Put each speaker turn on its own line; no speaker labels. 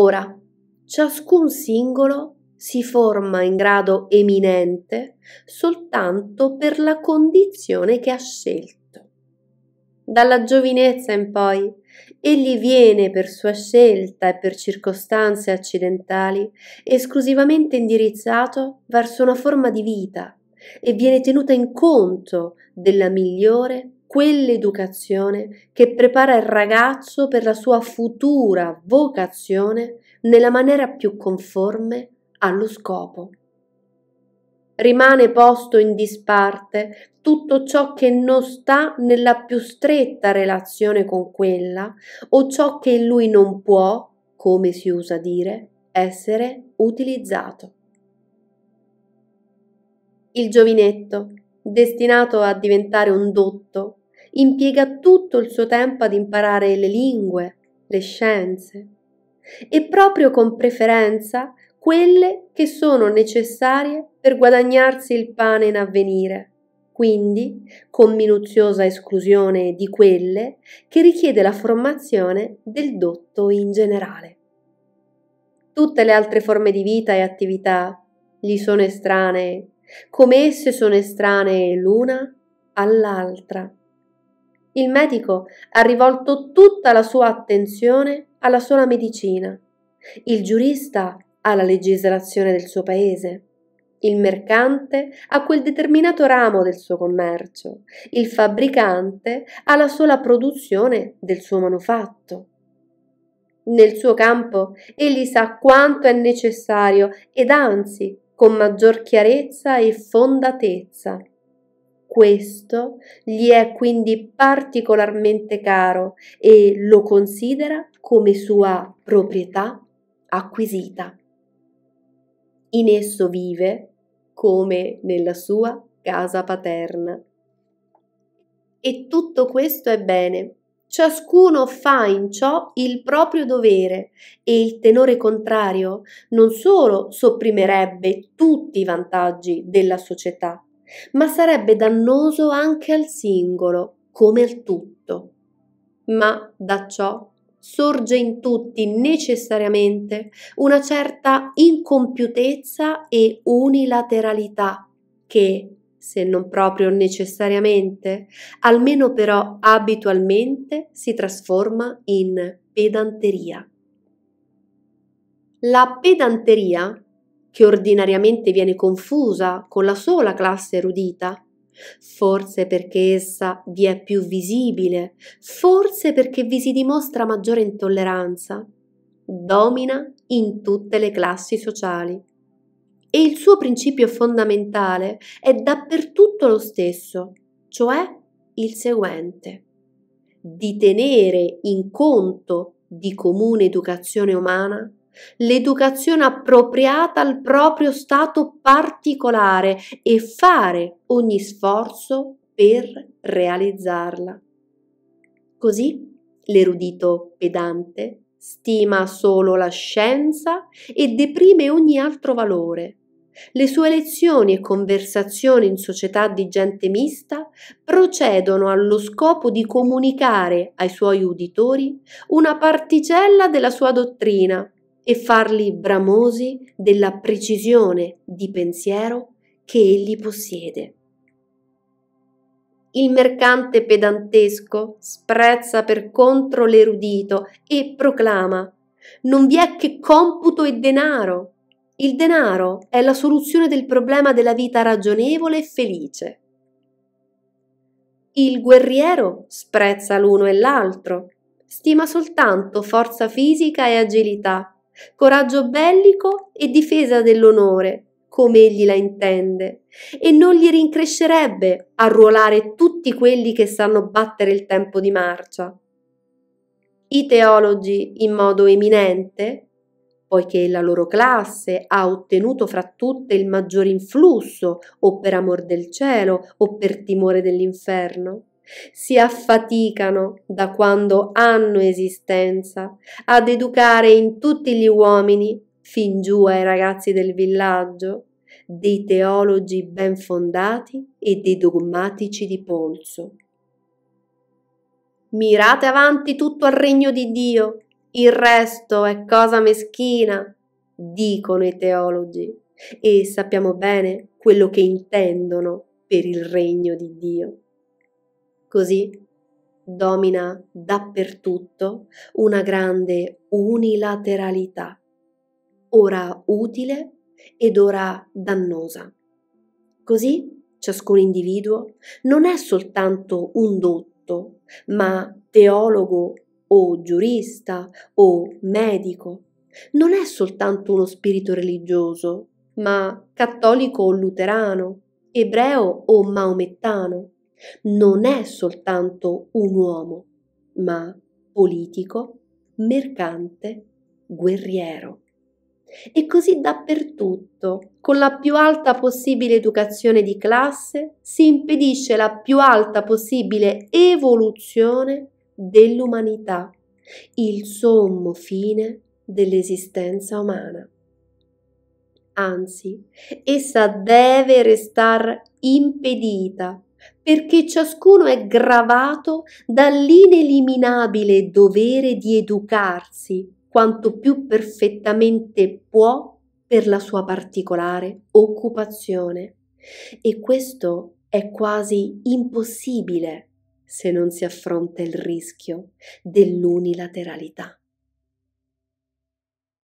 Ora, ciascun singolo si forma in grado eminente soltanto per la condizione che ha scelto. Dalla giovinezza in poi, egli viene per sua scelta e per circostanze accidentali esclusivamente indirizzato verso una forma di vita e viene tenuta in conto della migliore quell'educazione che prepara il ragazzo per la sua futura vocazione nella maniera più conforme allo scopo. Rimane posto in disparte tutto ciò che non sta nella più stretta relazione con quella o ciò che in lui non può, come si usa dire, essere utilizzato. Il giovinetto, destinato a diventare un dotto, impiega tutto il suo tempo ad imparare le lingue, le scienze e proprio con preferenza quelle che sono necessarie per guadagnarsi il pane in avvenire, quindi con minuziosa esclusione di quelle che richiede la formazione del dotto in generale. Tutte le altre forme di vita e attività gli sono estranee, come esse sono estranee l'una all'altra. Il medico ha rivolto tutta la sua attenzione alla sola medicina, il giurista alla legislazione del suo paese, il mercante a quel determinato ramo del suo commercio, il fabbricante alla sola produzione del suo manufatto. Nel suo campo egli sa quanto è necessario ed anzi con maggior chiarezza e fondatezza questo gli è quindi particolarmente caro e lo considera come sua proprietà acquisita. In esso vive come nella sua casa paterna. E tutto questo è bene. Ciascuno fa in ciò il proprio dovere e il tenore contrario non solo sopprimerebbe tutti i vantaggi della società, ma sarebbe dannoso anche al singolo, come al tutto. Ma da ciò sorge in tutti necessariamente una certa incompiutezza e unilateralità che, se non proprio necessariamente, almeno però abitualmente si trasforma in pedanteria. La pedanteria che ordinariamente viene confusa con la sola classe erudita? Forse perché essa vi è più visibile, forse perché vi si dimostra maggiore intolleranza. Domina in tutte le classi sociali. E il suo principio fondamentale è dappertutto lo stesso, cioè il seguente di tenere in conto di comune educazione umana l'educazione appropriata al proprio stato particolare e fare ogni sforzo per realizzarla. Così l'erudito pedante stima solo la scienza e deprime ogni altro valore. Le sue lezioni e conversazioni in società di gente mista procedono allo scopo di comunicare ai suoi uditori una particella della sua dottrina e farli bramosi della precisione di pensiero che egli possiede. Il mercante pedantesco sprezza per contro l'erudito e proclama non vi è che computo e denaro. Il denaro è la soluzione del problema della vita ragionevole e felice. Il guerriero sprezza l'uno e l'altro, stima soltanto forza fisica e agilità, coraggio bellico e difesa dell'onore, come egli la intende, e non gli rincrescerebbe arruolare tutti quelli che sanno battere il tempo di marcia. I teologi, in modo eminente, poiché la loro classe ha ottenuto fra tutte il maggior influsso, o per amor del cielo, o per timore dell'inferno, si affaticano da quando hanno esistenza ad educare in tutti gli uomini, fin giù ai ragazzi del villaggio, dei teologi ben fondati e dei dogmatici di polso. Mirate avanti tutto al regno di Dio, il resto è cosa meschina, dicono i teologi, e sappiamo bene quello che intendono per il regno di Dio. Così domina dappertutto una grande unilateralità, ora utile ed ora dannosa. Così ciascun individuo non è soltanto un dotto, ma teologo o giurista o medico, non è soltanto uno spirito religioso, ma cattolico o luterano, ebreo o maomettano, non è soltanto un uomo, ma politico, mercante, guerriero. E così dappertutto, con la più alta possibile educazione di classe, si impedisce la più alta possibile evoluzione dell'umanità, il sommo fine dell'esistenza umana. Anzi, essa deve restare impedita perché ciascuno è gravato dall'ineliminabile dovere di educarsi quanto più perfettamente può per la sua particolare occupazione. E questo è quasi impossibile se non si affronta il rischio dell'unilateralità.